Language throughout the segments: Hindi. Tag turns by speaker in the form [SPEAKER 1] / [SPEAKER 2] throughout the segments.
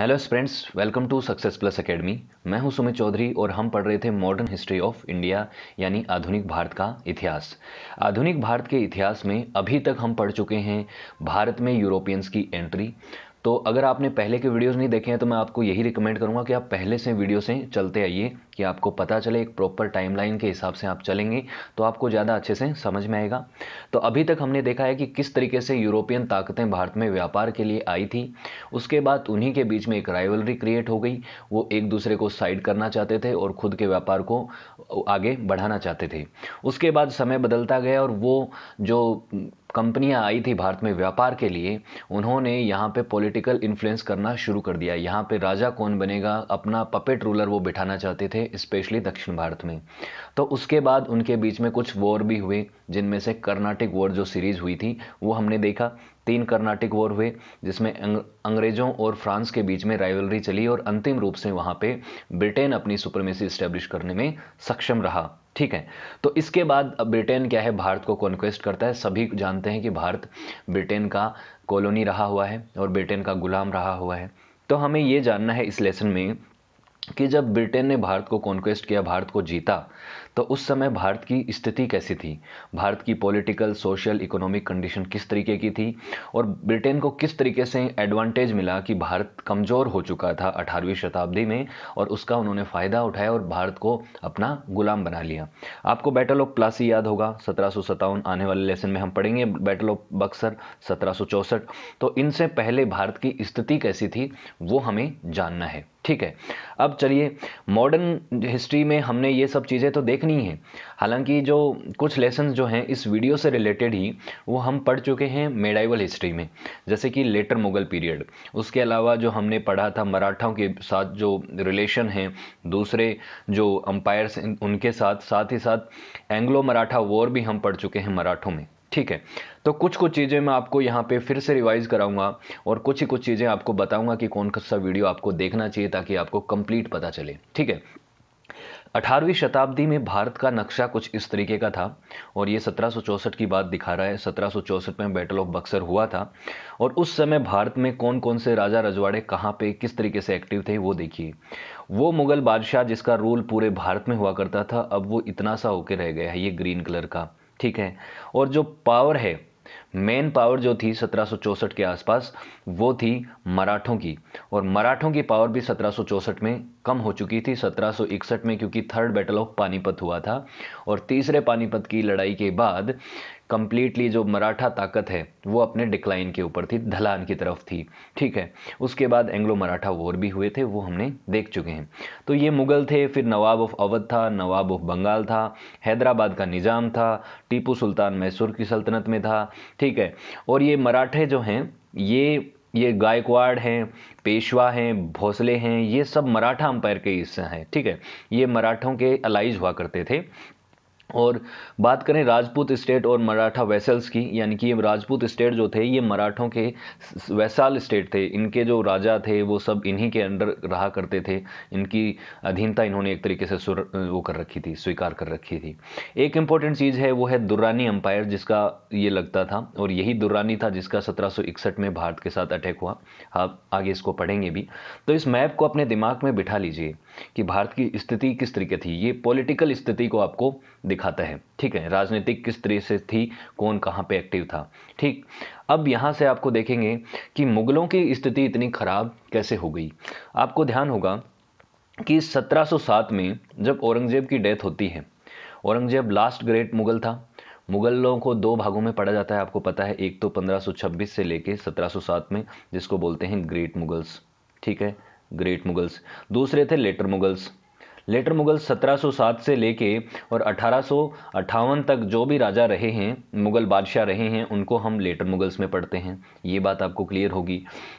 [SPEAKER 1] hello friends welcome to success plus academy मैं हूं सुमित चौधरी और हम पढ़ रहे थे मॉडर्न हिस्ट्री ऑफ इंडिया यानी आधुनिक भारत का इतिहास आधुनिक भारत के इतिहास में अभी तक हम पढ़ चुके हैं भारत में यूरोपियंस की एंट्री तो अगर आपने पहले के वीडियोस नहीं देखे हैं तो मैं आपको यही रिकमेंड करूँगा कि आप पहले से वीडियो से चलते आइए कि आपको पता चले एक प्रॉपर टाइमलाइन के हिसाब से आप चलेंगे तो आपको ज़्यादा अच्छे से समझ में आएगा तो अभी तक हमने देखा है कि किस तरीके से यूरोपियन ताकतें भारत में व्यापार के लिए आई थी उसके बाद उन्हीं के बीच में एक राइवलरी क्रिएट हो गई वो एक दूसरे को साइड करना चाहते थे और खुद के व्यापार को आगे बढ़ाना चाहते थे उसके बाद समय बदलता गया और वो जो कंपनियां आई थी भारत में व्यापार के लिए उन्होंने यहाँ पे पॉलिटिकल इन्फ्लुएंस करना शुरू कर दिया यहाँ पे राजा कौन बनेगा अपना पपेट रूलर वो बिठाना चाहते थे स्पेशली दक्षिण भारत में तो उसके बाद उनके बीच में कुछ वॉर भी हुए जिनमें से कर्नाटिक वॉर जो सीरीज़ हुई थी वो हमने देखा तीन कर्नाटिक वॉर हुए जिसमें अंग्रेज़ों और फ्रांस के बीच में राइवलरी चली और अंतिम रूप से वहाँ पर ब्रिटेन अपनी सुप्रमेसी इस्टेब्लिश करने में सक्षम रहा ठीक है तो इसके बाद ब्रिटेन क्या है भारत को कॉन्क्वेस्ट करता है सभी जानते हैं कि भारत ब्रिटेन का कॉलोनी रहा हुआ है और ब्रिटेन का गुलाम रहा हुआ है तो हमें ये जानना है इस लेसन में कि जब ब्रिटेन ने भारत को कॉन्क्वेस्ट किया भारत को जीता तो उस समय भारत की स्थिति कैसी थी भारत की पॉलिटिकल सोशल इकोनॉमिक कंडीशन किस तरीके की थी और ब्रिटेन को किस तरीके से एडवांटेज मिला कि भारत कमज़ोर हो चुका था 18वीं शताब्दी में और उसका उन्होंने फ़ायदा उठाया और भारत को अपना गुलाम बना लिया आपको बैटल ऑफ प्लासी याद होगा सत्रह आने वाले लेसन में हम पढ़ेंगे बैटल ऑफ बक्सर सत्रह तो इनसे पहले भारत की स्थिति कैसी थी वो हमें जानना है ठीक है अब चलिए मॉडर्न हिस्ट्री में हमने ये सब चीज़ें तो देखनी हैं हालांकि जो कुछ लेसन जो हैं इस वीडियो से रिलेटेड ही वो हम पढ़ चुके हैं मेडाइवल हिस्ट्री में जैसे कि लेटर मुगल पीरियड उसके अलावा जो हमने पढ़ा था मराठाओं के साथ जो रिलेशन हैं दूसरे जो अम्पायर्स उनके साथ साथ ही साथ एंग्लो मराठा वॉर भी हम पढ़ चुके हैं मराठों में ठीक है तो कुछ कुछ चीज़ें मैं आपको यहाँ पे फिर से रिवाइज़ कराऊंगा और कुछ ही कुछ चीज़ें आपको बताऊंगा कि कौन सा वीडियो आपको देखना चाहिए ताकि आपको कंप्लीट पता चले ठीक है अठारहवीं शताब्दी में भारत का नक्शा कुछ इस तरीके का था और ये सत्रह की बात दिखा रहा है सत्रह में बैटल ऑफ बक्सर हुआ था और उस समय भारत में कौन कौन से राजा रजवाड़े कहाँ पे किस तरीके से एक्टिव थे वो देखिए वो मुग़ल बादशाह जिसका रूल पूरे भारत में हुआ करता था अब वो इतना सा होकर रह गया है ये ग्रीन कलर का ठीक है और जो पावर है मेन पावर जो थी सत्रह के आसपास वो थी मराठों की और मराठों की पावर भी सत्रह में कम हो चुकी थी 1761 में क्योंकि थर्ड बैटल ऑफ पानीपत हुआ था और तीसरे पानीपत की लड़ाई के बाद कम्प्लीटली जो मराठा ताकत है वो अपने डिक्लाइन के ऊपर थी ढलान की तरफ थी ठीक है उसके बाद एंग्लो मराठा वॉर भी हुए थे वो हमने देख चुके हैं तो ये मुग़ल थे फिर नवाब ऑफ अवध था नवाब ऑफ बंगाल था हैदराबाद का निज़ाम था टीपू सुल्तान मैसूर की सल्तनत में था ठीक है और ये मराठे जो हैं ये ये गायकवाड़ हैं पेशवा हैं भोसले हैं ये सब मराठा अंपायर के हिस्से हैं ठीक है ये मराठों के अलाइज हुआ करते थे और बात करें राजपूत स्टेट और मराठा वैसल्स की यानी कि ये राजपूत स्टेट जो थे ये मराठों के वैसाल स्टेट थे इनके जो राजा थे वो सब इन्हीं के अंडर रहा करते थे इनकी अधीनता इन्होंने एक तरीके से वो कर रखी थी स्वीकार कर रखी थी एक इंपॉर्टेंट चीज़ है वो है दुर्रानी अम्पायर जिसका ये लगता था और यही दुर्रानी था जिसका सत्रह में भारत के साथ अटैक हुआ आप आगे इसको पढ़ेंगे भी तो इस मैप को अपने दिमाग में बिठा लीजिए कि भारत की स्थिति किस तरीके थी ये पॉलिटिकल स्थिति को आपको दिखा दिखाता है ठीक है राजनीतिक किस तरह से थी कौन कहाँ पे एक्टिव था ठीक अब यहाँ से आपको देखेंगे कि मुग़लों की स्थिति इतनी ख़राब कैसे हो गई आपको ध्यान होगा कि 1707 में जब औरंगजेब की डेथ होती है औरंगजेब लास्ट ग्रेट मुग़ल था मुग़लों को दो भागों में पढ़ा जाता है आपको पता है एक तो 1526 से लेके 1707 में जिसको बोलते हैं ग्रेट मुग़ल्स ठीक है ग्रेट मुग़ल्स दूसरे थे लेटर मुग़ल्स लेटर मुगल 1707 से लेके और अठारह तक जो भी राजा रहे हैं मुगल बादशाह रहे हैं उनको हम लेटर मुगल्स में पढ़ते हैं ये बात आपको क्लियर होगी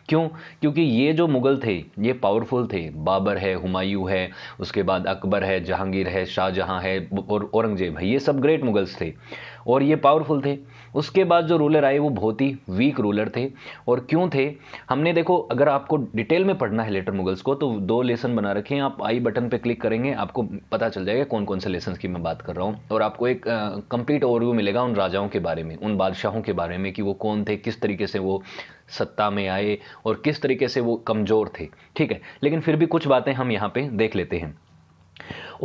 [SPEAKER 1] क्यों क्योंकि ये जो मुगल थे ये पावरफुल थे बाबर है हुमायूं है उसके बाद अकबर है जहांगीर है शाहजहां है और औरंगजेब है ये सब ग्रेट मुगल्स थे और ये पावरफुल थे उसके बाद जो रूलर आए वो बहुत ही वीक रूलर थे और क्यों थे हमने देखो अगर आपको डिटेल में पढ़ना है लेटर मुगल्स को तो दो लेसन बना रखे हैं आप आई बटन पर क्लिक करेंगे आपको पता चल जाएगा कौन कौन से लेसन की मैं बात कर रहा हूँ और आपको एक कंप्लीट ओवरव्यू मिलेगा उन राजाओं के बारे में उन बादशाहों के बारे में कि वो कौन थे किस तरीके से वो सत्ता में आए और किस तरीके से वो कमज़ोर थे ठीक है लेकिन फिर भी कुछ बातें हम यहाँ पे देख लेते हैं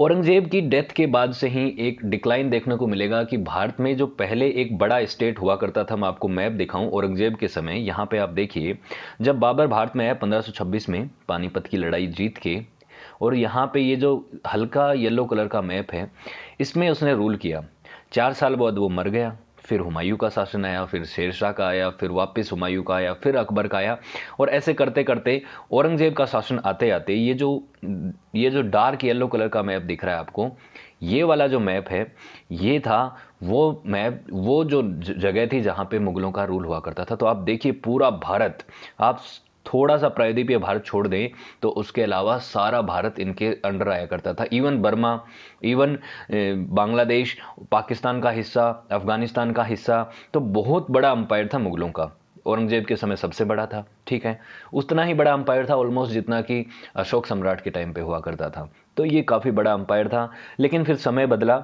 [SPEAKER 1] औरंगज़ेब की डेथ के बाद से ही एक डिक्लाइन देखने को मिलेगा कि भारत में जो पहले एक बड़ा स्टेट हुआ करता था मैं आपको मैप दिखाऊं औरंगज़ेब के समय यहाँ पे आप देखिए जब बाबर भारत में आया 1526 में पानीपत की लड़ाई जीत के और यहाँ पे ये जो हल्का येलो कलर का मैप है इसमें उसने रूल किया चार साल बाद वो मर गया फिर हुमायूं का शासन आया फिर शेर शाह का आया फिर वापस हुमायूं का आया फिर अकबर का आया और ऐसे करते करते औरंगज़ेब का शासन आते आते ये जो ये जो डार्क येलो कलर का मैप दिख रहा है आपको ये वाला जो मैप है ये था वो मैप वो जो जगह थी जहाँ पे मुग़लों का रूल हुआ करता था तो आप देखिए पूरा भारत आप थोड़ा सा प्रायद्वीप या भारत छोड़ दें तो उसके अलावा सारा भारत इनके अंडर आया करता था even Burma even Bangladesh Pakistan का हिस्सा अफ़गानिस्तान का हिस्सा तो बहुत बड़ा अंपायर था मुग़लों का औरंगजेब के समय सबसे बड़ा था ठीक है उतना ही बड़ा अंपायर था ऑलमोस्ट जितना कि अशोक सम्राट के टाइम पे हुआ करता था तो ये काफ़ी बड़ा अंपायर था लेकिन फिर समय बदला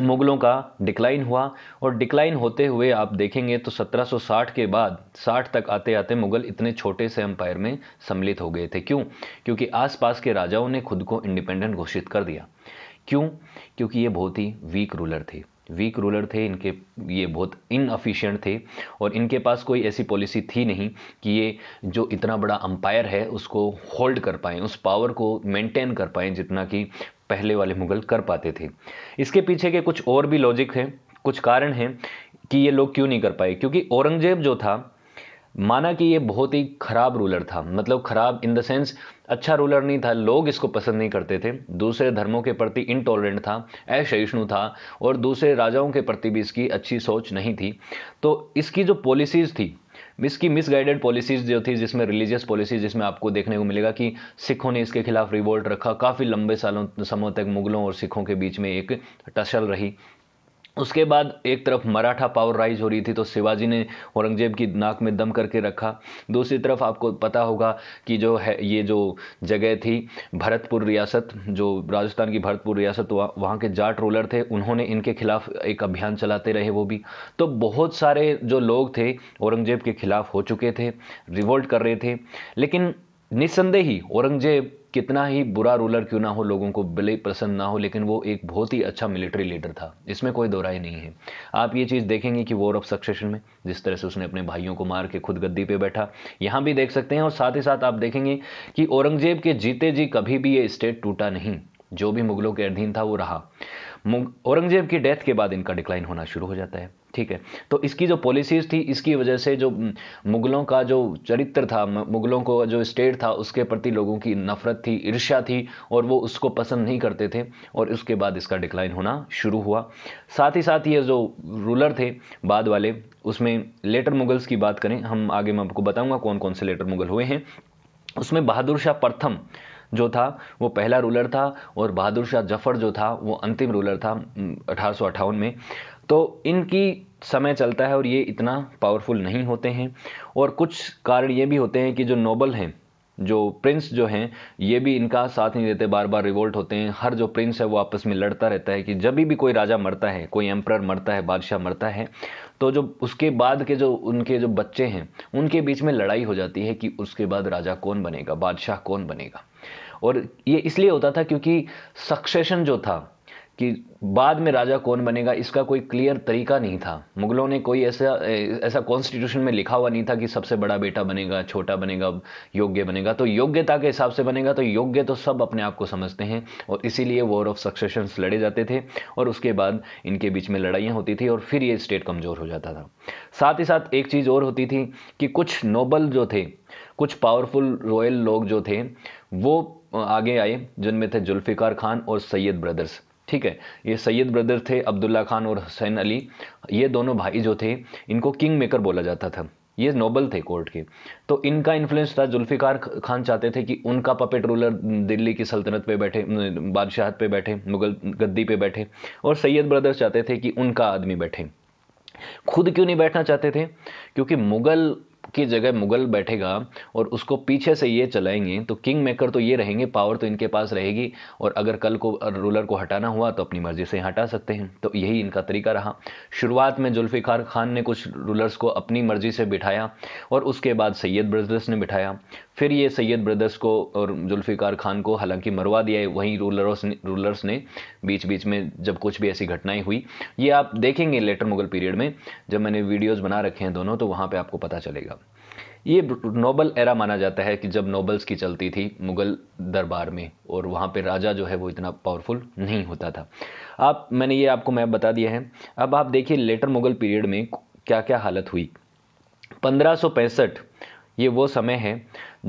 [SPEAKER 1] मुग़लों का डिक्लाइन हुआ और डिक्लाइन होते हुए आप देखेंगे तो 1760 के बाद 60 तक आते आते मुग़ल इतने छोटे से एम्पायर में सम्मिलित हो गए थे क्यों क्योंकि आसपास के राजाओं ने खुद को इंडिपेंडेंट घोषित कर दिया क्यों क्योंकि ये बहुत ही वीक रूलर थे वीक रूलर थे इनके ये बहुत इनअफिशियंट थे और इनके पास कोई ऐसी पॉलिसी थी नहीं कि ये जो इतना बड़ा अंपायर है उसको होल्ड कर पाएँ उस पावर को मेंटेन कर पाएँ जितना कि पहले वाले मुगल कर पाते थे इसके पीछे के कुछ और भी लॉजिक हैं कुछ कारण हैं कि ये लोग क्यों नहीं कर पाए क्योंकि औरंगजेब जो था माना कि ये बहुत ही ख़राब रूलर था मतलब ख़राब इन द सेंस अच्छा रूलर नहीं था लोग इसको पसंद नहीं करते थे दूसरे धर्मों के प्रति इनटॉलरेंट था असहिष्णु था और दूसरे राजाओं के प्रति भी इसकी अच्छी सोच नहीं थी तो इसकी जो पॉलिसीज़ थी मिस की मिसगाइडेड पॉलिसीज़ जो थी जिसमें रिलीजियस पॉलिसीज जिसमें आपको देखने को मिलेगा कि सिखों ने इसके खिलाफ रिवोल्ट रखा काफ़ी लंबे सालों समय तक मुगलों और सिखों के बीच में एक टसल रही उसके बाद एक तरफ मराठा पावर राइज हो रही थी तो शिवाजी ने औरंगजेब की नाक में दम करके रखा दूसरी तरफ आपको पता होगा कि जो है ये जो जगह थी भरतपुर रियासत जो राजस्थान की भरतपुर रियासत वह, वहाँ के जाट रूलर थे उन्होंने इनके खिलाफ एक अभियान चलाते रहे वो भी तो बहुत सारे जो लोग थे औरंगजेब के खिलाफ हो चुके थे रिवोल्ट कर रहे थे लेकिन निसंदेही औरंगजेब कितना ही बुरा रूलर क्यों ना हो लोगों को बिले पसंद ना हो लेकिन वो एक बहुत ही अच्छा मिलिट्री लीडर था इसमें कोई दो नहीं है आप ये चीज़ देखेंगे कि वॉर ऑफ सक्सेशन में जिस तरह से उसने अपने भाइयों को मार के खुद गद्दी पे बैठा यहाँ भी देख सकते हैं और साथ ही साथ आप देखेंगे कि औरंगजेब के जीते जी कभी भी ये स्टेट टूटा नहीं जो भी मुगलों के अधीन था वो रहा औरंगजेब की डेथ के बाद इनका डिक्लाइन होना शुरू हो जाता है ठीक है तो इसकी जो पॉलिसीज़ थी इसकी वजह से जो मुग़लों का जो चरित्र था मुग़लों को जो स्टेट था उसके प्रति लोगों की नफ़रत थी ईर्ष्या थी और वो उसको पसंद नहीं करते थे और उसके बाद इसका डिक्लाइन होना शुरू हुआ साथ ही साथ ये जो रूलर थे बाद वाले उसमें लेटर मुग़ल्स की बात करें हम आगे मैं आपको बताऊँगा कौन कौन से लेटर मुग़ल हुए हैं उसमें बहादुर शाह प्रथम जो था वो पहला रूलर था और बहादुर शाह जफ़र जो था वो अंतिम रूलर था अठारह में तो इनकी समय चलता है और ये इतना पावरफुल नहीं होते हैं और कुछ कारण ये भी होते हैं कि जो नोबल हैं जो प्रिंस जो हैं ये भी इनका साथ नहीं देते बार बार रिवोल्ट होते हैं हर जो प्रिंस है वो आपस में लड़ता रहता है कि जब भी कोई राजा मरता है कोई एम्प्रर मरता है बादशाह मरता है तो जो उसके बाद के जो उनके जो बच्चे हैं उनके बीच में लड़ाई हो जाती है कि उसके बाद राजा कौन बनेगा बादशाह कौन बनेगा और ये इसलिए होता था क्योंकि सक्सेशन जो था कि बाद में राजा कौन बनेगा इसका कोई क्लियर तरीका नहीं था मुगलों ने कोई ऐसा ऐसा कॉन्स्टिट्यूशन में लिखा हुआ नहीं था कि सबसे बड़ा बेटा बनेगा छोटा बनेगा योग्य बनेगा तो योग्यता के हिसाब से बनेगा तो योग्य तो सब अपने आप को समझते हैं और इसीलिए वॉर ऑफ सक्सेशन लड़े जाते थे और उसके बाद इनके बीच में लड़ाइयाँ होती थी और फिर ये स्टेट कमज़ोर हो जाता था साथ ही साथ एक चीज़ और होती थी कि कुछ नोबल जो थे कुछ पावरफुल रॉयल लोग जो थे वो आगे आए जिनमें थे जुल्फ़िकार खान और सैयद ब्रदर्स ठीक है ये सैयद ब्रदर थे अब्दुल्ला खान और हुसैन अली ये दोनों भाई जो थे इनको किंग मेकर बोला जाता था ये नोबल थे कोर्ट के तो इनका इन्फ्लुएंस था जुल्फ़िकार खान चाहते थे कि उनका पपेट रूलर दिल्ली की सल्तनत पे बैठे बादशाहत पे बैठे मुगल गद्दी पे बैठे और सैयद ब्रदर्स चाहते थे कि उनका आदमी बैठे खुद क्यों नहीं बैठना चाहते थे क्योंकि मुगल की जगह मुगल बैठेगा और उसको पीछे से ये चलाएंगे तो किंग मेकर तो ये रहेंगे पावर तो इनके पास रहेगी और अगर कल को रूलर को हटाना हुआ तो अपनी मर्जी से हटा सकते हैं तो यही इनका तरीका रहा शुरुआत में जुल्फ़िकार खान ने कुछ रूलर्स को अपनी मर्जी से बिठाया और उसके बाद सैयद ब्रदर्स ने बिठाया फिर ये सैयद ब्रदर्स को और जुल्फ़िकार खान को हालांकि मरवा दिया है वहीं रूलरों ने रूलर्स ने बीच बीच में जब कुछ भी ऐसी घटनाएं हुई ये आप देखेंगे लेटर मुगल पीरियड में जब मैंने वीडियोज़ बना रखे हैं दोनों तो वहाँ पर आपको पता चलेगा ये नोबल एरा माना जाता है कि जब नोबल्स की चलती थी मुग़ल दरबार में और वहाँ पर राजा जो है वो इतना पावरफुल नहीं होता था आप मैंने ये आपको मैप बता दिया है अब आप देखिए लेटर मुग़ल पीरियड में क्या क्या हालत हुई पंद्रह ये वो समय है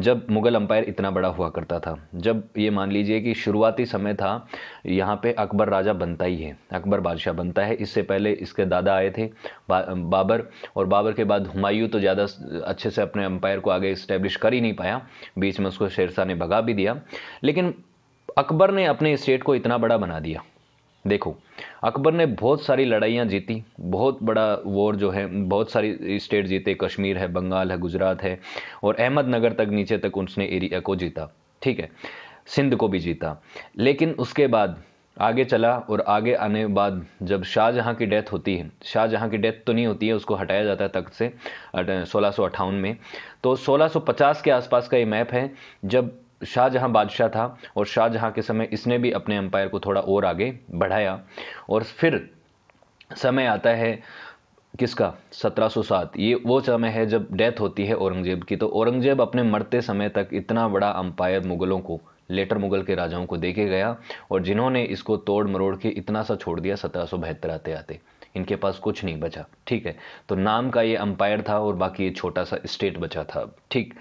[SPEAKER 1] जब मुग़ल अम्पायर इतना बड़ा हुआ करता था जब ये मान लीजिए कि शुरुआती समय था यहाँ पे अकबर राजा बनता ही है अकबर बादशाह बनता है इससे पहले इसके दादा आए थे बा, बाबर और बाबर के बाद हुमायूं तो ज़्यादा अच्छे से अपने अम्पायर को आगे इस्टेब्लिश कर ही नहीं पाया बीच में उसको शेरशाह ने भगा भी दिया लेकिन अकबर ने अपने स्टेट को इतना बड़ा बना दिया देखो अकबर ने बहुत सारी लड़ाइयाँ जीती बहुत बड़ा वॉर जो है बहुत सारी स्टेट जीते कश्मीर है बंगाल है गुजरात है और अहमदनगर तक नीचे तक उसने एरिया को जीता ठीक है सिंध को भी जीता लेकिन उसके बाद आगे चला और आगे आने बाद जब शाहजहाँ की डेथ होती है शाहजहाँ की डेथ तो नहीं होती है उसको हटाया जाता है तख्त से सोलह में तो 1650 के आसपास का ये मैप है जब शाहजहाँ बादशाह था और शाहजहाँ के समय इसने भी अपने एम्पायर को थोड़ा और आगे बढ़ाया और फिर समय आता है किसका 1707 ये वो समय है जब डेथ होती है औरंगजेब की तो औरंगजेब अपने मरते समय तक इतना बड़ा अंपायर मुगलों को लेटर मुगल के राजाओं को देखे गया और जिन्होंने इसको तोड़ मरोड़ के इतना सा छोड़ दिया सत्रह आते आते इनके पास कुछ नहीं बचा ठीक है तो नाम का ये अंपायर था और बाकी ये छोटा सा स्टेट बचा था ठीक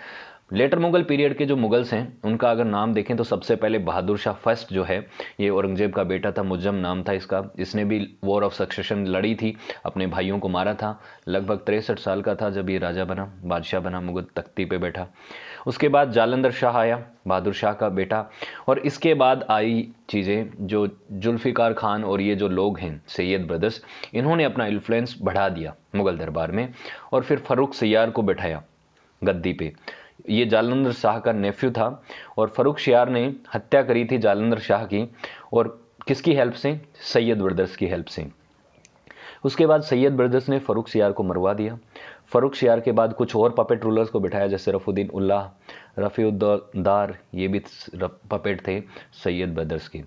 [SPEAKER 1] लेटर मुगल पीरियड के जो मुगल्स हैं उनका अगर नाम देखें तो सबसे पहले बहादुर शाह फर्स्ट जो है ये औरंगजेब का बेटा था मुजम नाम था इसका इसने भी वॉर ऑफ सक्सेशन लड़ी थी अपने भाइयों को मारा था लगभग तिरसठ साल का था जब ये राजा बना बादशाह बना मुगल तख्ती पे बैठा उसके बाद जालंधर शाह आया बहादुर शाह का बेटा और इसके बाद आई चीज़ें जो जुल्फ़िकार खान और ये जो लोग हैं सैयद ब्रदर्स इन्होंने अपना इन्फ्लुएंस बढ़ा दिया मुगल दरबार में और फिर फरूख सैयार को बैठाया गद्दी पे ये जालंधर शाह का नेफ्यू था और फरूख शियार ने हत्या करी थी जालंधर शाह की और किसकी हेल्प से सैयद ब्रदर्स की हेल्प से उसके बाद सैयद ब्रदर्स ने फ़रूख शियार को मरवा दिया फ़रूख शियार के बाद कुछ और पपेट रूलर्स को बिठाया जैसे रफ़ुद्दीन उल्लाह रफी उद्दार ये भी पपेट थे सैयद ब्रदर्स के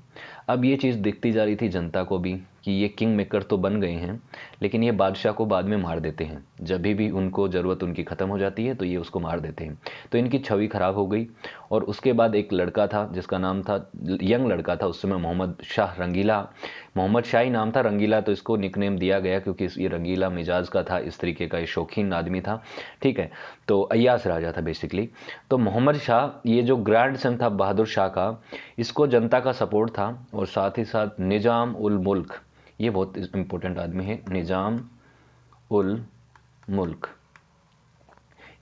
[SPEAKER 1] अब ये चीज़ दिखती जा रही थी जनता को भी कि ये किंग मेकर तो बन गए हैं लेकिन ये बादशाह को बाद में मार देते हैं जब भी उनको ज़रूरत उनकी ख़त्म हो जाती है तो ये उसको मार देते हैं तो इनकी छवि ख़राब हो गई और उसके बाद एक लड़का था जिसका नाम था यंग लड़का था उस समय मोहम्मद शाह रंगीला मोहम्मद शाही नाम था रंगीला तो इसको निकनेम दिया गया क्योंकि ये रंगीला मिजाज का था इस तरीके का ये शौकीन आदमी था ठीक है तो अयास राजा था बेसिकली तो मोहम्मद शाह ये जो ग्रैंड सन था बहादुर शाह का इसको जनता का सपोर्ट था और साथ ही साथ निज़ाम उल मुल्क ये बहुत इम्पोर्टेंट आदमी है निज़ाम उल मुल्क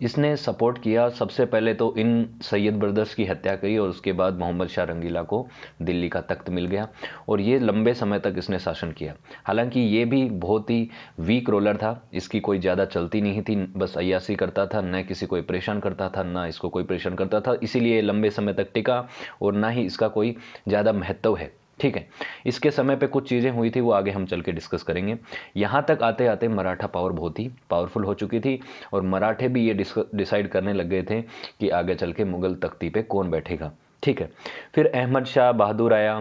[SPEAKER 1] इसने सपोर्ट किया सबसे पहले तो इन सैयद ब्रदर्स की हत्या करी और उसके बाद मोहम्मद शाह रंगीला को दिल्ली का तख्त मिल गया और ये लंबे समय तक इसने शासन किया हालांकि ये भी बहुत ही वीक रोलर था इसकी कोई ज़्यादा चलती नहीं थी बस अयासी करता था न किसी को परेशान करता था ना इसको कोई परेशान करता था इसीलिए लंबे समय तक टिका और ना ही इसका कोई ज़्यादा महत्व है ठीक है इसके समय पे कुछ चीज़ें हुई थी वो आगे हम चल के डिस्कस करेंगे यहाँ तक आते आते मराठा पावर बहुत ही पावरफुल हो चुकी थी और मराठे भी ये डिसाइड करने लग गए थे कि आगे चल के मुग़ल तख्ती पे कौन बैठेगा ठीक है फिर अहमद शाह बहादुर आया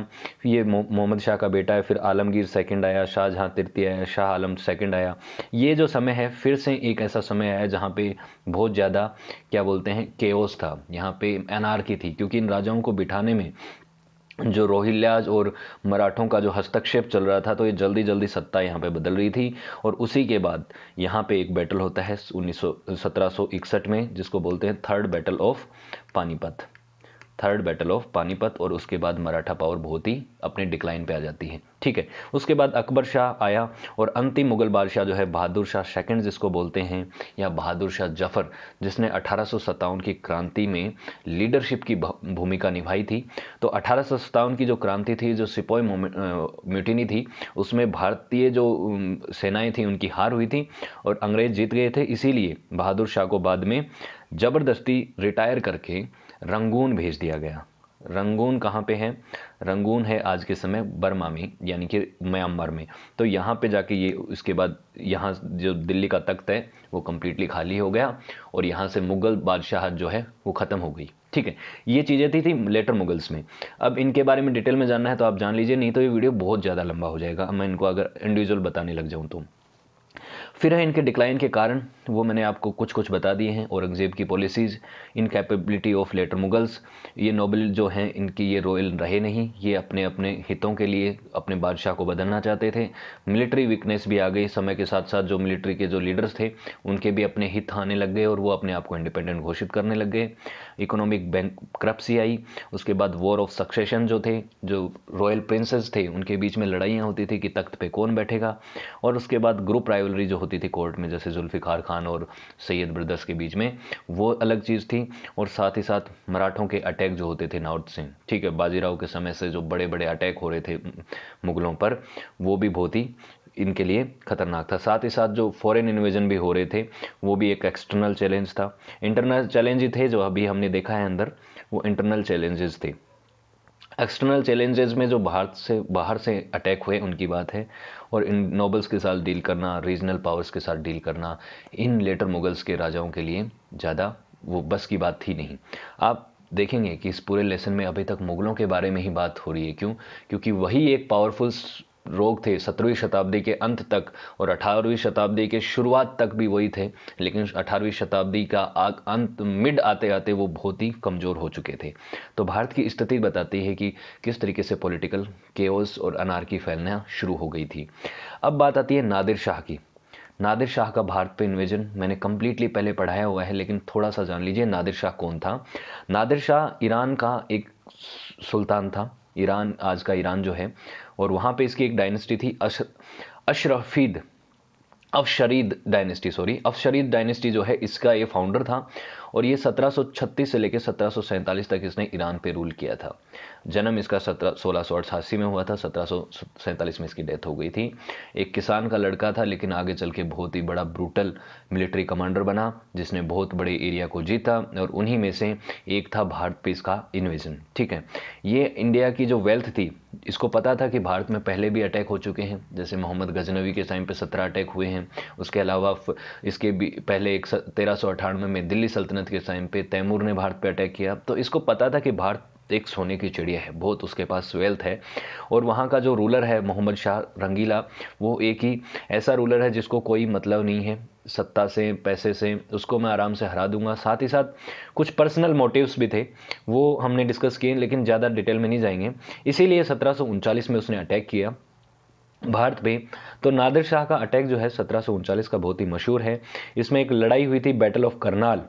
[SPEAKER 1] ये मोहम्मद शाह का बेटा है फिर आलमगीर सेकंड आया शाहजहाँ तृतीय आया शाह आलम सेकंड आया ये जो समय है फिर से एक ऐसा समय आया जहाँ पे बहुत ज़्यादा क्या बोलते हैं केओस था यहाँ पे की थी क्योंकि इन राजाओं को बिठाने में जो रोहिल्याज और मराठों का जो हस्तक्षेप चल रहा था तो ये जल्दी जल्दी सत्ता यहाँ पे बदल रही थी और उसी के बाद यहाँ पे एक बैटल होता है उन्नीस में जिसको बोलते हैं third battle of Panipat third battle of Panipat और उसके बाद मराठा पावर बहुत ही अपने डिक्लाइन पे आ जाती है ठीक है उसके बाद अकबर शाह आया और अंतिम मुगल बादशाह जो है बहादुर शाह सेकेंड जिसको बोलते हैं या बहादुर शाह जफर जिसने अठारह की क्रांति में लीडरशिप की भूमिका निभाई थी तो अठारह की जो क्रांति थी जो सिपोई म्यूटिनी थी उसमें भारतीय जो सेनाएं थी उनकी हार हुई थी और अंग्रेज जीत गए थे इसीलिए बहादुर शाह को बाद में ज़बरदस्ती रिटायर करके रंगून भेज दिया गया रंगून कहाँ पे है रंगून है आज के समय बर्मा में यानी कि म्यांमार में तो यहाँ पे जाके ये उसके बाद यहाँ जो दिल्ली का तख्त है वो कम्प्लीटली खाली हो गया और यहाँ से मुग़ल बादशाह जो है वो ख़त्म हो गई ठीक है ये चीज़ें थी थी लेटर मुगल्स में अब इनके बारे में डिटेल में जानना है तो आप जान लीजिए नहीं तो ये वीडियो बहुत ज़्यादा लंबा हो जाएगा मैं इनको अगर इंडिविजुअल बताने लग जाऊँ तो फिर है इनके डिक्लाइन के कारण वो मैंने आपको कुछ कुछ बता दिए हैं औरंगज़ेब की policies incapability of later Mughals ये नोबल जो हैं इनकी ये रॉयल रहे नहीं ये अपने अपने हितों के लिए अपने बादशाह को बदलना चाहते थे मिलिट्री वीकनेस भी आ गई समय के साथ साथ जो मिलिट्री के जो लीडर्स थे उनके भी अपने हित आने लग गए और वो अपने आप को इंडिपेंडेंट घोषित करने लग गए इकोनॉमिक बैंक क्रप्सी आई उसके बाद वॉर ऑफ सक्सेशन जो थे जो रॉयल प्रिंसेस थे उनके बीच में लड़ाइयाँ होती थी कि तख्त पे कौन बैठेगा और उसके बाद ग्रुप राइवलरी जो होती थी कोर्ट में जैसे जुल्फ़िकार खान और सैयद ब्रदर्स के बीच में वो अलग चीज़ थी और साथ ही साथ मराठों के अटैक जो होते थे नॉर्थ से ठीक है बाजीराव के समय से जो बड़े बड़े अटैक हो रहे थे मुग़लों पर वो भी बहुत ही इनके लिए खतरनाक था साथ ही साथ जो फॉरेन इन्वेजन भी हो रहे थे वो भी एक एक्सटर्नल चैलेंज था इंटरनल चैलेंज थे जो अभी हमने देखा है अंदर वो इंटरनल चैलेंजेस थे एक्सटर्नल चैलेंजेस में जो बाहर से बाहर से अटैक हुए उनकी बात है और इन नोबल्स के साथ डील करना रीजनल पावर्स के साथ डील करना इन लेटर मुगल्स के राजाओं के लिए ज़्यादा वो बस की बात थी नहीं आप देखेंगे कि इस पूरे लेसन में अभी तक मुगलों के बारे में ही बात हो रही है क्यों क्योंकि वही एक पावरफुल रोग थे सत्रहवीं शताब्दी के अंत तक और अठारहवीं शताब्दी के शुरुआत तक भी वही थे लेकिन अठारहवीं शताब्दी का आग अंत मिड आते आते वो बहुत ही कमज़ोर हो चुके थे तो भारत की स्थिति बताती है कि किस तरीके से पॉलिटिकल केओस और अनारकी फैलना शुरू हो गई थी अब बात आती है नादिर शाह की नादिर शाह का भारत पे इन्वेजन मैंने कम्प्लीटली पहले पढ़ाया हुआ है लेकिन थोड़ा सा जान लीजिए नादिर शाह कौन था नादिर शाह ईरान का एक सुल्तान था ईरान आज का ईरान जो है और वहां पे इसकी एक डायनेस्टी थी अश अशरफीद Afsharid dynasty sorry Afsharid dynasty जो है इसका ये फाउंडर था और ये 1736 से लेकर सत्रह तक इसने ईरान पे रूल किया था जन्म इसका सत्रह सोलह में हुआ था सत्रह में इसकी डेथ हो गई थी एक किसान का लड़का था लेकिन आगे चल के बहुत ही बड़ा ब्रूटल मिलिट्री कमांडर बना जिसने बहुत बड़े एरिया को जीता और उन्हीं में से एक था भारत पे इसका इन्वेजन ठीक है ये इंडिया की जो वेल्थ थी इसको पता था कि भारत में पहले भी अटैक हो चुके हैं जैसे मोहम्मद गजनवी के टाइम पे सत्रह अटैक हुए हैं उसके अलावा इसके भी पहले एक तेरह अठानवे में दिल्ली सल्तनत सल्तनत के टाइम पे तैमूर ने भारत पे अटैक किया तो इसको पता था कि भारत एक सोने की चिड़िया है बहुत उसके पास वेल्थ है और वहाँ का जो रूलर है मोहम्मद शाह रंगीला वो एक ही ऐसा रूलर है जिसको कोई मतलब नहीं है सत्ता से पैसे से उसको मैं आराम से हरा दूंगा साथ ही साथ कुछ पर्सनल मोटिव्स भी थे वो हमने डिस्कस किए लेकिन ज़्यादा डिटेल में नहीं जाएंगे इसीलिए सत्रह में उसने अटैक किया भारत पे तो नादिर शाह का अटैक जो है सत्रह का बहुत ही मशहूर है इसमें एक लड़ाई हुई थी battle of Karnal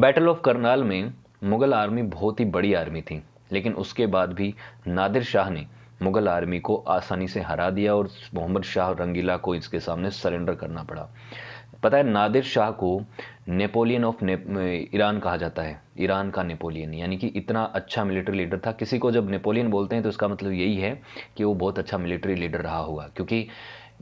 [SPEAKER 1] battle of Karnal में मुगल आर्मी बहुत ही बड़ी आर्मी थी लेकिन उसके बाद भी नादिर शाह ने मुगल आर्मी को आसानी से हरा दिया और मोहम्मद शाह रंगीला को इसके सामने सरेंडर करना पड़ा पता है नादिर शाह को नेपोलियन ऑफ ने, ईरान कहा जाता है ईरान का नेपोलियन यानी कि इतना अच्छा मिलिट्री लीडर था किसी को जब नेपोलियन बोलते हैं तो उसका मतलब यही है कि वो बहुत अच्छा मिलिट्री लीडर रहा होगा क्योंकि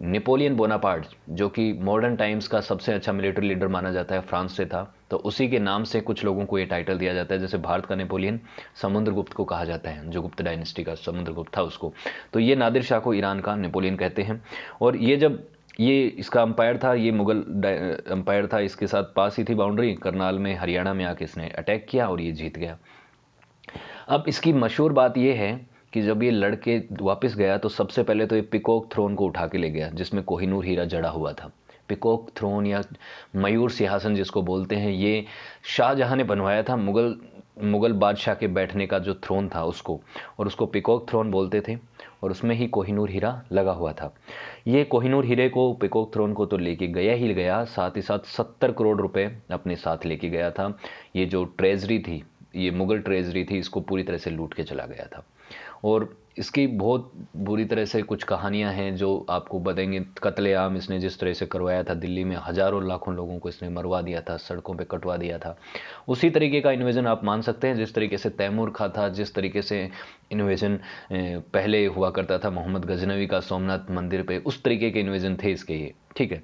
[SPEAKER 1] नेपोलियन बोनापार्ट जो कि मॉडर्न टाइम्स का सबसे अच्छा मिलिट्री लीडर माना जाता है फ्रांस से था तो उसी के नाम से कुछ लोगों को ये टाइटल दिया जाता है जैसे भारत का नेपोलियन समुद्रगुप्त को कहा जाता है जो गुप्त डायनेस्टी का समुद्रगुप्त था उसको तो ये नादिर शाह को ईरान का नेपोलियन कहते हैं और ये जब ये इसका अंपायर था ये मुगल अंपायर था इसके साथ पास ही थी बाउंड्री करनाल में हरियाणा में आके इसने अटैक किया और ये जीत गया अब इसकी मशहूर बात ये है कि जब ये लड़के वापस गया तो सबसे पहले तो ये पिकॉक थ्रोन को उठा के ले गया जिसमें कोहिनूर हीरा जड़ा हुआ था पिकॉक थ्रोन या मयूर सिंहासन जिसको बोलते हैं ये शाहजहाँ ने बनवाया था मुगल मुगल बादशाह के बैठने का जो थ्रोन था उसको और उसको पिकॉक थ्रोन बोलते थे और उसमें ही कोहिनूर हीरा लगा हुआ था ये कोहिनूर हीरे को पिकोक थ्रोन को तो लेके गया ही गया साथ ही साथ सत्तर करोड़ रुपए अपने साथ लेके गया था ये जो ट्रेजरी थी ये मुग़ल ट्रेजरी थी इसको पूरी तरह से लूट के चला गया था और इसकी बहुत बुरी तरह से कुछ कहानियां हैं जो आपको बताएंगे कत्लेआम इसने जिस तरह से करवाया था दिल्ली में हज़ारों लाखों लोगों को इसने मरवा दिया था सड़कों पे कटवा दिया था उसी तरीके का इन्वेजन आप मान सकते हैं जिस तरीके से तैमूर खा था जिस तरीके से इन्वेजन पहले हुआ करता था मोहम्मद गजनवी का सोमनाथ मंदिर पर उस तरीके के इन्वेजन थे इसके ये ठीक है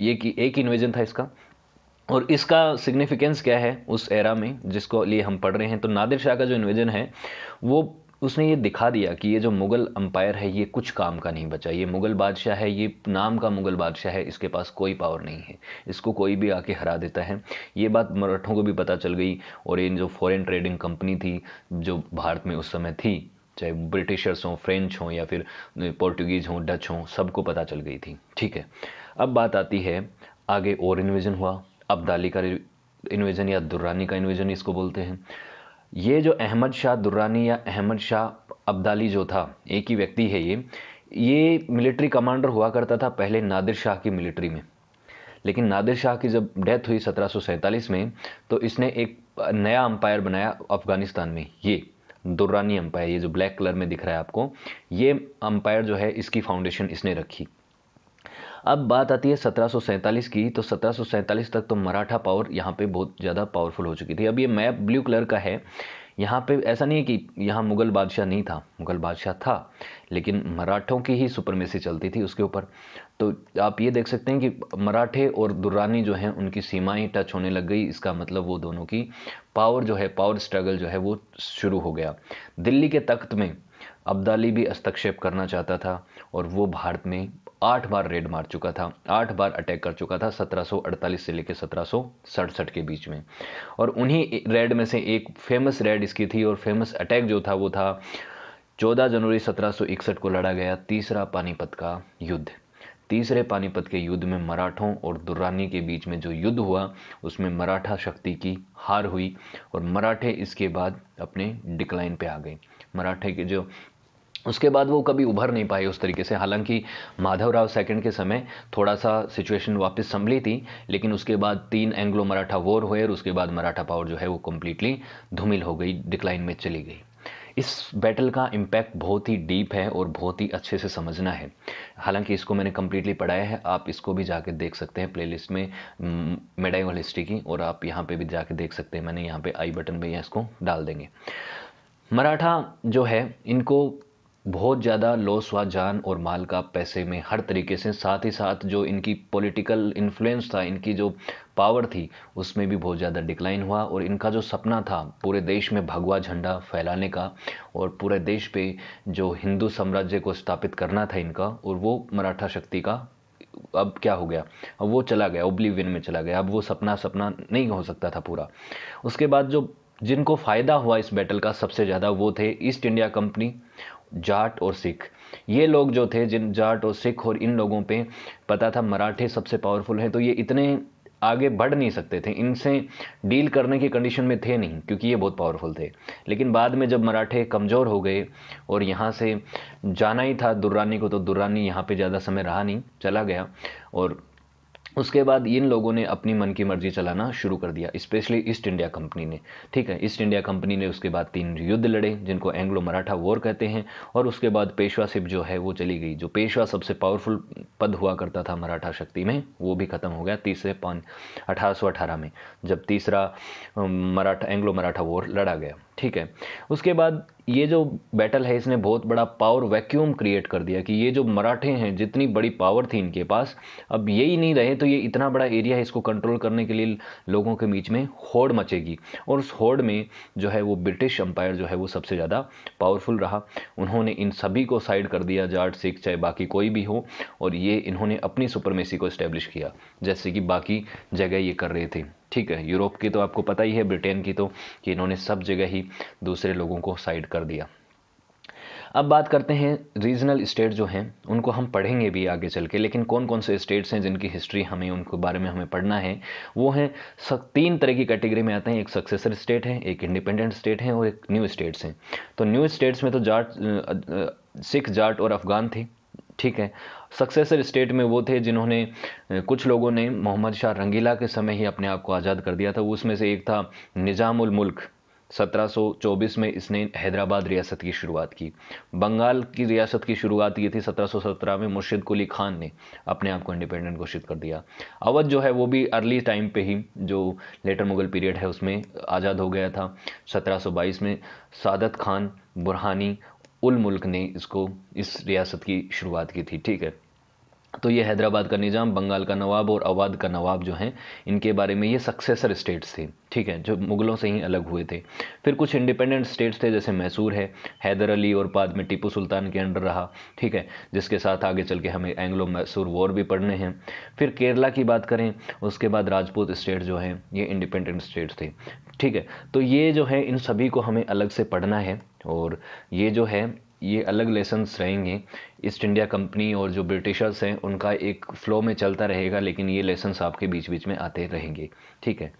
[SPEAKER 1] ये कि एक इन्वेजन था इसका और इसका सिग्निफिकेंस क्या है उस एरा में जिसको लिए हम पढ़ रहे हैं तो नादिर शाह का जो इन्वेजन है वो उसने ये दिखा दिया कि ये जो मुग़ल अम्पायर है ये कुछ काम का नहीं बचा ये मुग़ल बादशाह है ये नाम का मुग़ल बादशाह है इसके पास कोई पावर नहीं है इसको कोई भी आके हरा देता है ये बात मराठों को भी पता चल गई और इन जो फॉरेन ट्रेडिंग कंपनी थी जो भारत में उस समय थी चाहे ब्रिटिशर्स हों फ्रेंच हों या फिर पोर्टुगीज़ हों डच हों सबको पता चल गई थी ठीक है अब बात आती है आगे और इन्वेजन हुआ अब्दाली का इन्वेजन या दुर्रानी का इन्वेजन इसको बोलते हैं ये जो अहमद शाह दुर्रानी या अहमद शाह अब्दाली जो था एक ही व्यक्ति है ये ये मिलिट्री कमांडर हुआ करता था पहले नादिर शाह की मिलिट्री में लेकिन नादिर शाह की जब डेथ हुई सत्रह में तो इसने एक नया अंपायर बनाया अफ़गानिस्तान में ये दुर्रानी अंपायर ये जो ब्लैक कलर में दिख रहा है आपको ये अंपायर जो है इसकी फाउंडेशन इसने रखी अब बात आती है सत्रह की तो सत्रह तक तो मराठा पावर यहाँ पे बहुत ज़्यादा पावरफुल हो चुकी थी अब ये मैप ब्लू कलर का है यहाँ पे ऐसा नहीं है कि यहाँ मुग़ल बादशाह नहीं था मुग़ल बादशाह था लेकिन मराठों की ही सुपरमेसी चलती थी उसके ऊपर तो आप ये देख सकते हैं कि मराठे और दुर्रानी जो हैं उनकी सीमाएं टच होने लग गई इसका मतलब वो दोनों की पावर जो है पावर स्ट्रगल जो है वो शुरू हो गया दिल्ली के तख्त में अब्दाली भी हस्तक्षेप करना चाहता था और वो भारत में आठ बार रेड मार चुका था आठ बार अटैक कर चुका था 1748 से लेकर सत्रह के बीच में और उन्हीं रेड में से एक फेमस रेड इसकी थी और फेमस अटैक जो था वो था 14 जनवरी 1761 को लड़ा गया तीसरा पानीपत का युद्ध तीसरे पानीपत के युद्ध में मराठों और दुर्रानी के बीच में जो युद्ध हुआ उसमें मराठा शक्ति की हार हुई और मराठे इसके बाद अपने डिक्लाइन पे आ गए मराठे के जो उसके बाद वो कभी उभर नहीं पाए उस तरीके से हालांकि माधव राव सेकंड के समय थोड़ा सा सिचुएशन वापस संभली थी लेकिन उसके बाद तीन एंग्लो मराठा वॉर हुए और उसके बाद मराठा पावर जो है वो कम्प्लीटली धूमिल हो गई डिक्लाइन में चली गई इस बैटल का इम्पैक्ट बहुत ही डीप है और बहुत ही अच्छे से समझना है हालांकि इसको मैंने कम्प्लीटली पढ़ाया है आप इसको भी जाके देख सकते हैं प्लेलिस्ट में मेडाइवल हिस्ट्री की और आप यहाँ पे भी जाके देख सकते हैं मैंने यहाँ पे आई बटन पर इसको डाल देंगे मराठा जो है इनको बहुत ज़्यादा लॉस हुआ जान और माल का पैसे में हर तरीके से साथ ही साथ जो इनकी पॉलिटिकल इन्फ्लुएंस था इनकी जो पावर थी उसमें भी बहुत ज़्यादा डिक्लाइन हुआ और इनका जो सपना था पूरे देश में भगवा झंडा फैलाने का और पूरे देश पे जो हिंदू साम्राज्य को स्थापित करना था इनका और वो मराठा शक्ति का अब क्या हो गया अब वो चला गया ओब्लिवियन में चला गया अब वो सपना सपना नहीं हो सकता था पूरा उसके बाद जो जिनको फ़ायदा हुआ इस बैटल का सबसे ज़्यादा वो थे ईस्ट इंडिया कंपनी जाट और सिख ये लोग जो थे जिन जाट और सिख और इन लोगों पे पता था मराठे सबसे पावरफुल हैं तो ये इतने आगे बढ़ नहीं सकते थे इनसे डील करने की कंडीशन में थे नहीं क्योंकि ये बहुत पावरफुल थे लेकिन बाद में जब मराठे कमज़ोर हो गए और यहाँ से जाना ही था दुर्रानी को तो दुर्रानी यहाँ पे ज़्यादा समय रहा नहीं चला गया और उसके बाद इन लोगों ने अपनी मन की मर्जी चलाना शुरू कर दिया स्पेशली ईस्ट इंडिया कंपनी ने ठीक है ईस्ट इंडिया कंपनी ने उसके बाद तीन युद्ध लड़े जिनको एंग्लो मराठा वॉर कहते हैं और उसके बाद पेशवा सिप जो है वो चली गई जो पेशवा सबसे पावरफुल पद हुआ करता था मराठा शक्ति में वो भी ख़त्म हो गया तीसरे पाँच अठारह में जब तीसरा मराठा एंग्लो मराठा वॉर लड़ा गया ठीक है उसके बाद ये जो बैटल है इसने बहुत बड़ा पावर वैक्यूम क्रिएट कर दिया कि ये जो मराठे हैं जितनी बड़ी पावर थी इनके पास अब यही नहीं रहे तो ये इतना बड़ा एरिया है इसको कंट्रोल करने के लिए लोगों के बीच में होड़ मचेगी और उस होड़ में जो है वो ब्रिटिश अम्पायर जो है वो सबसे ज़्यादा पावरफुल रहा उन्होंने इन सभी को साइड कर दिया जाट सिख चाहे बाकी कोई भी हो और ये इन्होंने अपनी सुपरमेसी को इस्टेब्लिश किया जैसे कि बाकी जगह ये कर रहे थे ठीक है यूरोप की तो आपको पता ही है ब्रिटेन की तो कि इन्होंने सब जगह ही दूसरे लोगों को साइड कर दिया अब बात करते हैं रीजनल स्टेट जो हैं उनको हम पढ़ेंगे भी आगे चल के लेकिन कौन कौन से स्टेट्स हैं जिनकी हिस्ट्री हमें उनके बारे में हमें पढ़ना है वो हैं तीन तरह की कैटेगरी में आते हैं एक सक्सेसर स्टेट है एक इंडिपेंडेंट स्टेट है और एक न्यू स्टेट्स हैं तो न्यू स्टेट्स में तो जाट सिख जाट और अफगान थे ठीक है सक्सेसर स्टेट में वो थे जिन्होंने कुछ लोगों ने मोहम्मद शाह रंगीला के समय ही अपने आप को आज़ाद कर दिया था उसमें से एक था निज़ामुल मुल्क 1724 में इसने हैदराबाद रियासत की शुरुआत की बंगाल की रियासत की शुरुआत की थी 1717 में मुर्शिद कुली खान ने अपने आप को इंडिपेंडेंट घोषित कर दिया अवध जो है वो भी अर्ली टाइम पे ही जो लेटर मुगल पीरियड है उसमें आज़ाद हो गया था 1722 में सादत खान बुरहानी उल मुल्क ने इसको इस रियासत की शुरुआत की थी ठीक है तो ये हैदराबाद का निज़ाम बंगाल का नवाब और अवध का नवाब जो हैं इनके बारे में ये सक्सेसर स्टेट्स थे ठीक है जो मुग़लों से ही अलग हुए थे फिर कुछ इंडिपेंडेंट स्टेट्स थे जैसे मैसूर है हैदर अली और बाद में टीपू सुल्तान के अंडर रहा ठीक है जिसके साथ आगे चल के हमें एंग्लो मैसूर वॉर भी पढ़ने हैं फिर केरला की बात करें उसके बाद राजपूत स्टेट जो हैं ये इंडिपेंडेंट स्टेट्स थे ठीक है तो ये जो है इन सभी को हमें अलग से पढ़ना है और ये जो है ये अलग लेसन्स रहेंगे ईस्ट इंडिया कंपनी और जो ब्रिटिशर्स हैं उनका एक फ़्लो में चलता रहेगा लेकिन ये लेसन्स आपके बीच बीच में आते रहेंगे ठीक है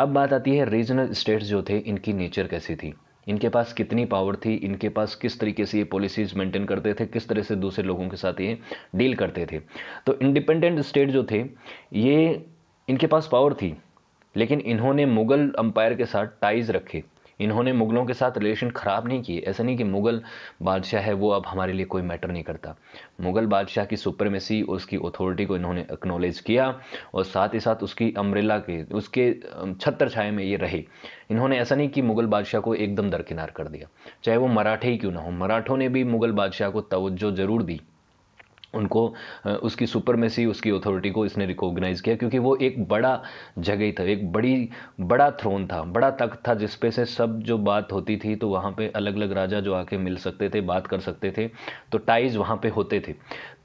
[SPEAKER 1] अब बात आती है रीजनल स्टेट्स जो थे इनकी नेचर कैसी थी इनके पास कितनी पावर थी इनके पास किस तरीके से ये पॉलिसीज़ मेंटेन करते थे किस तरह से दूसरे लोगों के साथ ये डील करते थे तो इंडिपेंडेंट स्टेट जो थे ये इनके पास पावर थी लेकिन इन्होंने मुग़ल अम्पायर के साथ टाइज़ रखे इन्होंने मुग़लों के साथ रिलेशन ख़राब नहीं किए ऐसा नहीं कि मुग़ल बादशाह है वो अब हमारे लिए कोई मैटर नहीं करता मुग़ल बादशाह की सुप्रमेसी उसकी अथॉरिटी को इन्होंने एक्नोलेज किया और साथ ही साथ उसकी अम्ब्रेला के उसके छत्र छाए में ये रहे इन्होंने ऐसा नहीं कि मुग़ल बादशाह को एकदम दरकिनार कर दिया चाहे वो मराठे ही क्यों ना हो मराठों ने भी मुग़ल बादशाह को तवज्जो ज़रूर दी उनको उसकी सुपरमेसी उसकी अथॉरिटी को इसने रिकॉग्नाइज किया क्योंकि वो एक बड़ा जगह था एक बड़ी बड़ा थ्रोन था बड़ा तख्त था जिस पे से सब जो बात होती थी तो वहाँ पे अलग अलग राजा जो आके मिल सकते थे बात कर सकते थे तो टाइज वहाँ पे होते थे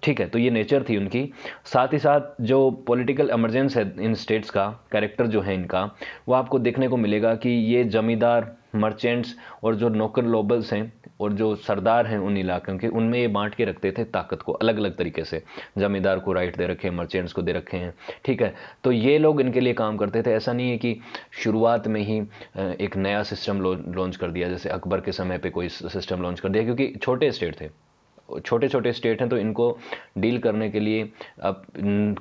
[SPEAKER 1] ठीक है तो ये नेचर थी उनकी साथ ही साथ जो पॉलिटिकल एमरजेंस है इन स्टेट्स का कैरेक्टर जो है इनका वो आपको देखने को मिलेगा कि ये जमींदार मर्चेंट्स और जो नौकर लोबल्स हैं और जो सरदार हैं उन इलाकों के उनमें ये बांट के रखते थे ताकत को अलग अलग तरीके से जमींदार को राइट दे रखे हैं मर्चेंट्स को दे रखे हैं ठीक है तो ये लोग इनके लिए काम करते थे ऐसा नहीं है कि शुरुआत में ही एक नया सिस्टम लॉन्च कर दिया जैसे अकबर के समय पर कोई सिस्टम लॉन्च कर दिया क्योंकि छोटे स्टेट थे छोटे छोटे स्टेट हैं तो इनको डील करने के लिए अब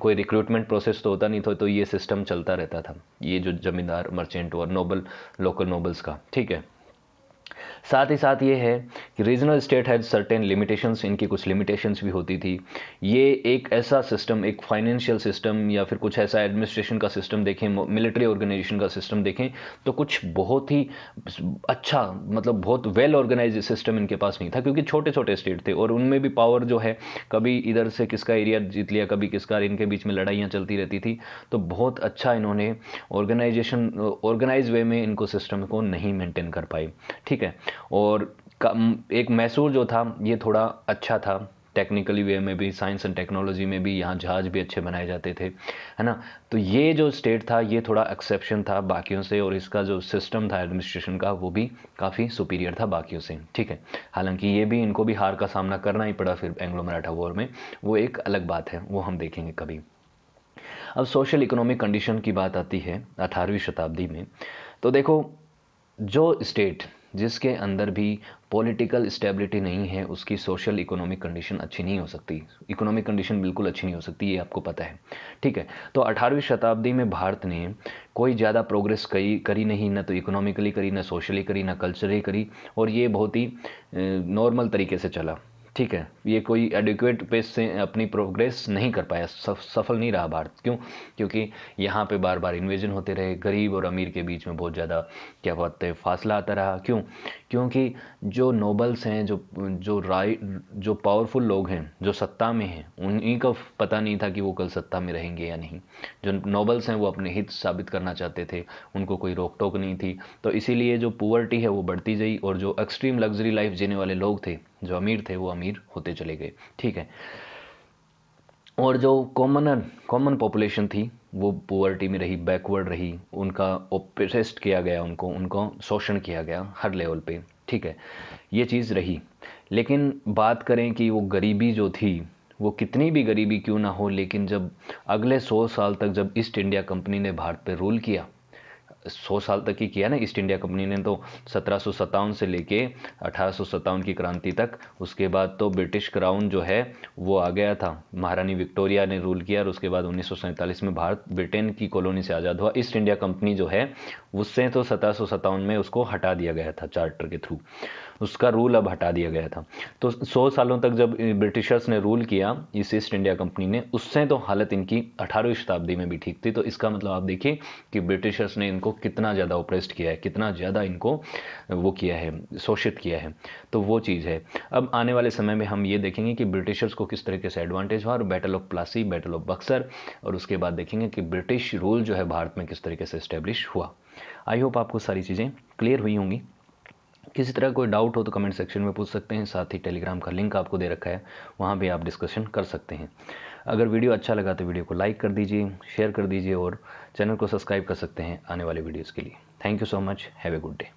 [SPEAKER 1] कोई रिक्रूटमेंट प्रोसेस तो होता नहीं था तो ये सिस्टम चलता रहता था ये जो ज़मींदार मर्चेंट और नोबल लोकल नोबल्स का ठीक है साथ ही साथ ये है कि regional state has certain limitations इनकी कुछ लिमिटेशंस भी होती थी ये एक ऐसा सिस्टम एक फाइनेंशियल सिस्टम या फिर कुछ ऐसा एडमिनिस्ट्रेशन का सिस्टम देखें मिलिट्री ऑर्गेनाइजेशन का सिस्टम देखें तो कुछ बहुत ही अच्छा मतलब बहुत वेल ऑर्गेनाइज सिस्टम इनके पास नहीं था क्योंकि छोटे छोटे स्टेट थे और उनमें भी पावर जो है कभी इधर से किसका एरिया जीत लिया कभी किसका इनके बीच में लड़ाइयाँ चलती रहती थी तो बहुत अच्छा इन्होंने ऑर्गेनाइजेशन ऑर्गेनाइज वे में इनको सिस्टम को नहीं मेंटेन कर पाई ठीक है और एक मैसूर जो था ये थोड़ा अच्छा था टेक्निकली वे में भी साइंस एंड टेक्नोलॉजी में भी यहाँ जहाज भी अच्छे बनाए जाते थे है ना तो ये जो स्टेट था ये थोड़ा एक्सेप्शन था बाकियों से और इसका जो सिस्टम था एडमिनिस्ट्रेशन का वो भी काफ़ी सुपीरियर था बाकियों से ठीक है हालांकि ये भी इनको भी हार का सामना करना ही पड़ा फिर एंग्लो मराठा वॉर में वो एक अलग बात है वो हम देखेंगे कभी अब सोशल इकोनॉमिक कंडीशन की बात आती है अठारहवीं शताब्दी में तो देखो जो स्टेट जिसके अंदर भी पॉलिटिकल स्टेबिलिटी नहीं है उसकी सोशल इकोनॉमिक कंडीशन अच्छी नहीं हो सकती इकोनॉमिक कंडीशन बिल्कुल अच्छी नहीं हो सकती ये आपको पता है ठीक है तो 18वीं शताब्दी में भारत ने कोई ज़्यादा प्रोग्रेस करी करी नहीं ना तो इकोनॉमिकली करी ना सोशली करी ना कल्चरली करी और ये बहुत ही नॉर्मल तरीके से चला ठीक है ये कोई एडिक्वेट पेस से अपनी प्रोग्रेस नहीं कर पाया सफ, सफल नहीं रहा भारत क्यों क्योंकि यहाँ पे बार बार इन्वेजन होते रहे गरीब और अमीर के बीच में बहुत ज़्यादा क्या बोलते हैं फासला आता रहा क्यों क्योंकि जो नोबल्स हैं जो जो राय जो पावरफुल लोग हैं जो सत्ता में हैं उन्हीं का पता नहीं था कि वो कल सत्ता में रहेंगे या नहीं जो नोबल्स हैं वो अपने हित साबित करना चाहते थे उनको कोई रोक टोक नहीं थी तो इसीलिए जो पुअर्टी है वो बढ़ती गई और जो एक्सट्रीम लग्जरी लाइफ जीने वाले लोग थे जो अमीर थे वो अमीर होते चले गए ठीक है और जो कॉमन कॉमन पॉपुलेशन थी वो पुअर्टी में रही बैकवर्ड रही उनका ओपरेस्ट किया गया उनको उनको शोषण किया गया हर लेवल पे ठीक है ये चीज़ रही लेकिन बात करें कि वो गरीबी जो थी वो कितनी भी गरीबी क्यों ना हो लेकिन जब अगले सौ साल तक जब ईस्ट इंडिया कंपनी ने भारत पे रूल किया सौ साल तक ही किया ना ईस्ट इंडिया कंपनी ने तो सत्रह से लेके अठारह की क्रांति तक उसके बाद तो ब्रिटिश क्राउन जो है वो आ गया था महारानी विक्टोरिया ने रूल किया और उसके बाद उन्नीस में भारत ब्रिटेन की कॉलोनी से आज़ाद हुआ ईस्ट इंडिया कंपनी जो है उससे तो सत्रह में उसको हटा दिया गया था चार्टर के थ्रू उसका रूल अब हटा दिया गया था तो सौ सालों तक जब ब्रिटिशर्स ने रूल किया इस ईस्ट इंडिया कंपनी ने उससे तो हालत इनकी अठारहवीं शताब्दी में भी ठीक थी तो इसका मतलब आप देखिए कि ब्रिटिशर्स ने इनको कितना ज़्यादा ओप्रेस्ड किया है कितना ज़्यादा इनको वो किया है शोषित किया है तो वो चीज़ है अब आने वाले समय में हम ये देखेंगे कि ब्रिटिशर्स को किस तरीके से एडवांटेज हुआ और battle of Plassey battle of Buxar और उसके बाद देखेंगे कि ब्रिटिश रूल जो है भारत में किस तरीके से इस्टेब्लिश हुआ आई होप आपको सारी चीज़ें क्लियर हुई होंगी किसी तरह कोई डाउट हो तो कमेंट सेक्शन में पूछ सकते हैं साथ ही टेलीग्राम का लिंक आपको दे रखा है वहाँ भी आप डिस्कशन कर सकते हैं अगर वीडियो अच्छा लगा तो वीडियो को लाइक कर दीजिए शेयर कर दीजिए और चैनल को सब्सक्राइब कर सकते हैं आने वाले वीडियोज़ के लिए thank you so much have a good day